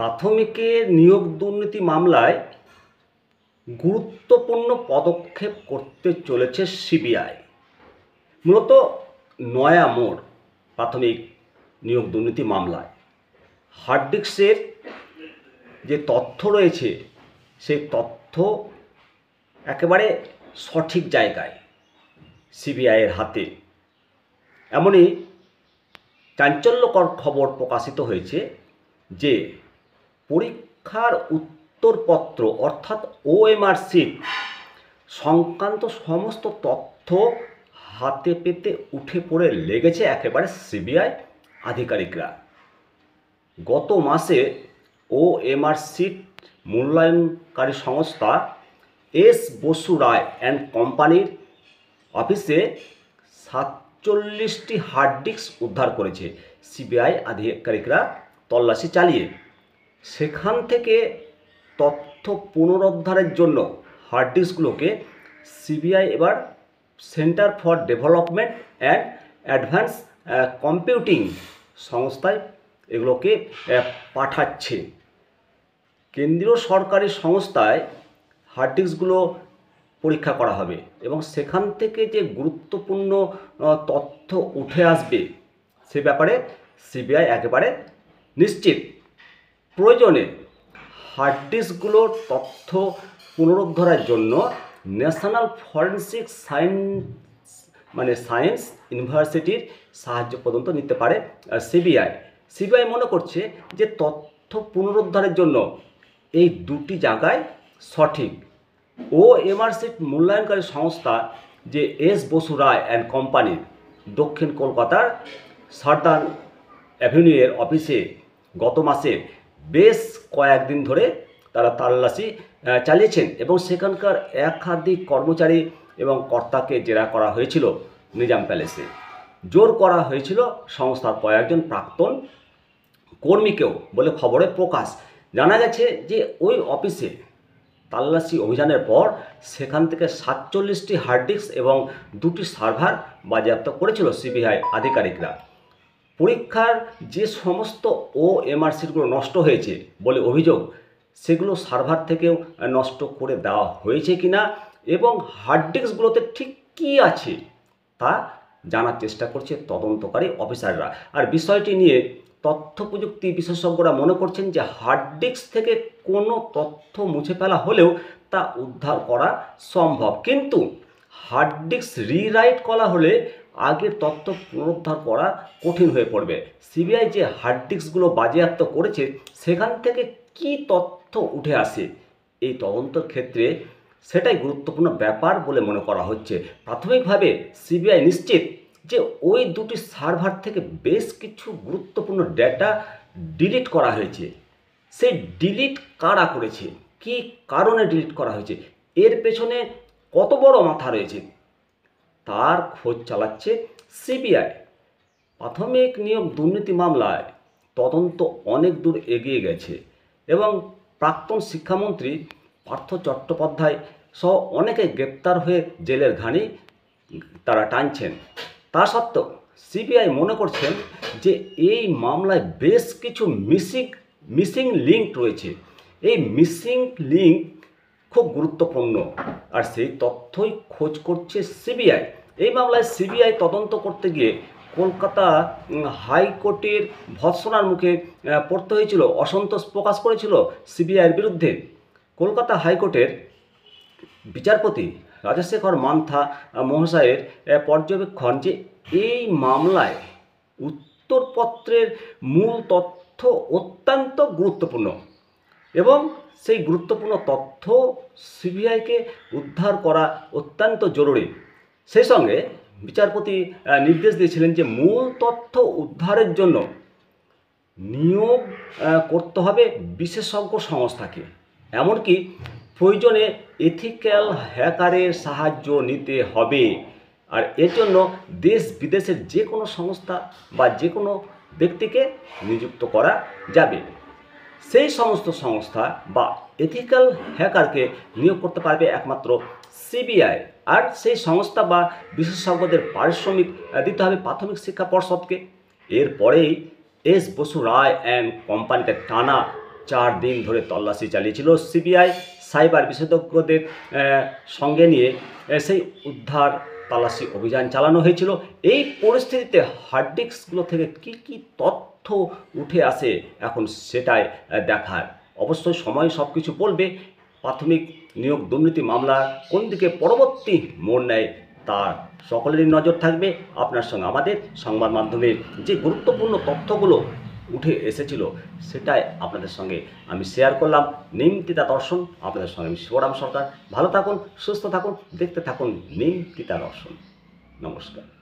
প্রাথমিকে নিয়োগ দুর্নীতি মামলায় গুরুত্বপূর্ণ পদক্ষেপ করতে চলেছে সিবিআই মূলত নয়া মোড় প্রাথমিক নিয়োগ দুর্নীতি মামলায় হার্ডডিস্কের যে তথ্য রয়েছে সেই তথ্য একেবারে সঠিক জায়গায় সিবিআইয়ের হাতে এমনই চাঞ্চল্যকর খবর প্রকাশিত হয়েছে যে পরীক্ষার উত্তরপত্র অর্থাৎ ওএমআর শিট সংক্রান্ত সমস্ত তথ্য হাতে পেতে উঠে পড়ে লেগেছে একেবারে সিবিআই আধিকারিকরা গত মাসে ওএমআর শিট মূল্যায়নকারী সংস্থা এস বসু রায় অ্যান্ড কোম্পানির অফিসে সাতচল্লিশটি হার্ড ডিস্ক উদ্ধার করেছে সিবিআই আধিকারিকরা তল্লাশি চালিয়ে সেখান থেকে তথ্য পুনরুদ্ধারের জন্য হার্ড ডিস্কগুলোকে সিবিআই এবার centre for development and advance computing সংস্থায় এগুলোকে uh, পাঠাচ্ছে কেন্দ্রীয় সরকারি সংস্থায় হার্ড ডিস্কগুলো পরীক্ষা করা হবে এবং সেখান থেকে যে গুরুত্বপূর্ণ uh, তথ্য উঠে আসবে সে ব্যাপারে সিবিআই একেবারে নিশ্চিত প্রয়োজনে হার্ড ডিস্কগুলো তথ্য পুনরুদ্ধারের জন্য ন্যাশনাল ফরেন্সিক সায়েন্স মানে সায়েন্স ইউনিভার্সিটির সাহায্য পর্যন্ত নিতে পারে সিবিআই সিবিআই মনে করছে যে তথ্য পুনরুদ্ধারের জন্য এই দুটি জায়গায় সঠিক ও এমআরসির মূল্যায়নকারী সংস্থা যে S Basu Ray and company দক্ষিণ কলকাতার সার্দান অ্যাভিনিউয়ের অফিসে গত মাসে বেশ কয়েকদিন ধরে তারা তাল্লাশি চালিয়েছেন এবং সেখানকার একাধিক কর্মচারী এবং কর্তাকে জেরা করা হয়েছিল নিজাম প্যালেসে জোর করা হয়েছিল সংস্থার কয়েকজন প্রাক্তন কর্মীকেও বলে খবরে প্রকাশ জানা গেছে যে ওই অফিসে তাল্লাশি অভিযানের পর সেখান থেকে সাতচল্লিশটি হার্ড ডিস্ক এবং দুটি সার্ভার বাজেয়াপ্ত করেছিল সিবিআই আধিকারিকরা পরীক্ষার যে সমস্ত ও এমআরসিগুলো নষ্ট হয়েছে বলে অভিযোগ সেগুলো সার্ভার থেকেও নষ্ট করে দেওয়া হয়েছে কি না এবং হার্ড ডিস্কগুলোতে ঠিক কী আছে তা জানার চেষ্টা করছে তদন্তকারী অফিসাররা আর বিষয়টি নিয়ে তথ্য প্রযুক্তি বিশেষজ্ঞরা মনে করছেন যে হার্ড ডিস্ক থেকে কোনো তথ্য মুছে ফেলা হলেও তা উদ্ধার করা সম্ভব কিন্তু হার্ড ডিস্ক রিরাইট করা হলে আগের তথ্য পুনরুদ্ধার করা কঠিন হয়ে পড়বে সিবিআই যে হার্ড ডিস্কগুলো বাজেয়াপ্ত করেছে সেখান থেকে কি তথ্য উঠে আসে এই তদন্তর ক্ষেত্রে সেটাই গুরুত্বপূর্ণ ব্যাপার বলে মনে করা হচ্ছে প্রাথমিকভাবে সিবিআই নিশ্চিত যে ওই দুটি সার্ভার থেকে বেশ কিছু গুরুত্বপূর্ণ ডেটা ডিলিট করা হয়েছে সেই ডিলিট কারা করেছে কি কারণে ডিলিট করা হয়েছে এর পেছনে কত বড় মাথা রয়েছে তার খোঁজ চালাচ্ছে সিবিআই প্রাথমিক নিয়োগ দুর্নীতি মামলায় তদন্ত অনেক দূর এগিয়ে গেছে এবং প্রাক্তন শিক্ষামন্ত্রী পার্থ চট্টোপাধ্যায় সহ অনেকে গ্রেপ্তার হয়ে জেলের ঘানি তারা টানছেন তা সত্ত্বেও সিবিআই মনে করছেন যে এই মামলায় বেশ কিছু মিসিং মিসিং লিঙ্ক রয়েছে এই মিসিং লিঙ্ক খুব গুরুত্বপূর্ণ আর সেই তথ্যই খোঁজ করছে সিবিআই এই মামলায় সিবিআই তদন্ত করতে গিয়ে কলকাতা হাইকোর্টের ভৎসনার মুখে পড়তে হয়েছিল অসন্তোষ প্রকাশ করেছিল সিবিআইয়ের বিরুদ্ধে কলকাতা হাইকোর্টের বিচারপতি রাজশেখর মান্থা মহাশয়ের পর্যবেক্ষণ যে এই মামলায় উত্তরপত্রের মূল তথ্য অত্যন্ত গুরুত্বপূর্ণ এবং সেই গুরুত্বপূর্ণ তথ্য সিবিআইকে উদ্ধার করা অত্যন্ত জরুরি সেই সঙ্গে বিচারপতি নির্দেশ দিয়েছিলেন যে মূল তথ্য উদ্ধারের জন্য নিয়োগ করতে হবে বিশেষজ্ঞ সংস্থাকে এমনকি প্রয়োজনে এথিক্যাল হ্যাকারের সাহায্য নিতে হবে আর এর জন্য দেশ বিদেশের যে কোনো সংস্থা বা যে কোনো ব্যক্তিকে নিযুক্ত করা যাবে সেই সমস্ত সংস্থা বা এথিক্যাল হ্যাকারকে নিয়োগ করতে পারবে একমাত্র সিবিআই আর সেই সংস্থা বা বিশেষজ্ঞদের পারিশ্রমিক দিতে হবে প্রাথমিক শিক্ষা পর্ষদকে এরপরেই এস বসু রায় অ্যান্ড কোম্পানিতে টানা চার দিন ধরে তল্লাশি চালিয়েছিল সিবিআই সাইবার বিশেষজ্ঞদের সঙ্গে নিয়ে সেই উদ্ধার তালাশি অভিযান চালানো হয়েছিল এই পরিস্থিতিতে হার্ডডিস্কগুলো থেকে কি কি তথ্য উঠে আসে এখন সেটাই দেখার অবশ্যই সময় সব কিছু বলবে প্রাথমিক নিয়োগ দুর্নীতি মামলা কোন দিকে পরবর্তী মোড় নেয় তার সকলেরই নজর থাকবে আপনার সঙ্গে আমাদের সংবাদ মাধ্যমের যে গুরুত্বপূর্ণ তথ্যগুলো উঠে এসেছিল সেটাই আপনাদের সঙ্গে আমি শেয়ার করলাম নিমতিতা দর্শন আপনাদের সঙ্গে আমি শিবরাম সরকার ভালো থাকুন সুস্থ থাকুন দেখতে থাকুন নিমতিতা দর্শন নমস্কার